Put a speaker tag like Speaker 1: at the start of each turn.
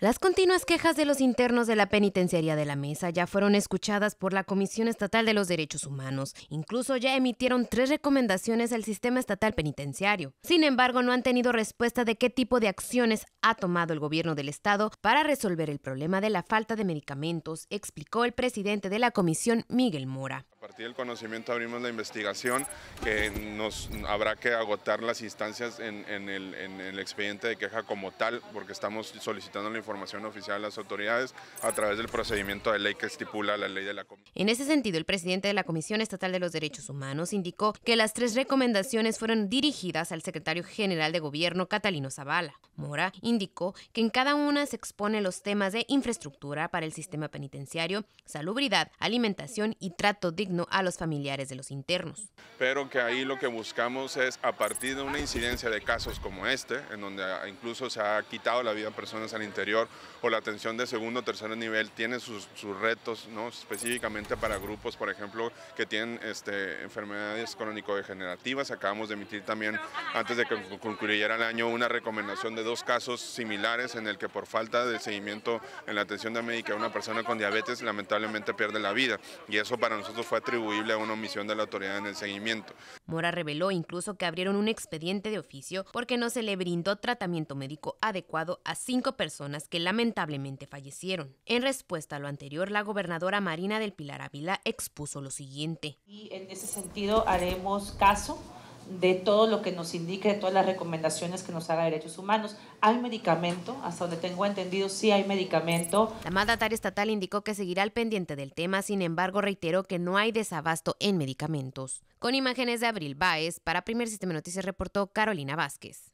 Speaker 1: Las continuas quejas de los internos de la penitenciaría de la Mesa ya fueron escuchadas por la Comisión Estatal de los Derechos Humanos. Incluso ya emitieron tres recomendaciones al sistema estatal penitenciario. Sin embargo, no han tenido respuesta de qué tipo de acciones ha tomado el gobierno del Estado para resolver el problema de la falta de medicamentos, explicó el presidente de la comisión, Miguel Mora.
Speaker 2: El conocimiento abrimos la investigación, que nos habrá que agotar las instancias en, el, expediente de queja como tal, porque estamos solicitando la información oficial a las autoridades a través del procedimiento de ley que estipula la ley de la comisión.
Speaker 1: En ese sentido, el presidente de la Comisión Estatal de los Derechos Humanos indicó que las tres recomendaciones fueron dirigidas al secretario general de gobierno, Catalino Zavala. Mora indicó que en cada una se expone los temas de infraestructura para el sistema penitenciario, salubridad, alimentación y trato digno a los familiares de los internos.
Speaker 2: Pero que ahí lo que buscamos es, a partir de una incidencia de casos como este, en donde incluso se ha quitado la vida a personas al interior, o la atención de segundo o tercer nivel tiene sus, retos, ¿no? específicamente para grupos, por ejemplo, que tienen este, enfermedades crónico-degenerativas. Acabamos de emitir también, antes de que concluyera el año, una recomendación de dos casos similares en el que por falta de seguimiento en la atención de médica una persona con diabetes lamentablemente pierde la vida. Y eso para nosotros fue atribuido a una omisión de la autoridad en el seguimiento.
Speaker 1: Mora reveló incluso que abrieron un expediente de oficio porque no se le brindó tratamiento médico adecuado a cinco personas que lamentablemente fallecieron. En respuesta a lo anterior, la gobernadora Marina del Pilar Ávila expuso lo siguiente. Y en ese sentido haremos caso de todo lo que nos indique, de todas las recomendaciones que nos haga Derechos Humanos. Hay medicamento, hasta donde tengo entendido, sí hay medicamento. La mandataria estatal indicó que seguirá al pendiente del tema, sin embargo reiteró que no hay desabasto en medicamentos. Con imágenes de Abril Baez, para Primer Sistema Noticias reportó Carolina Vázquez.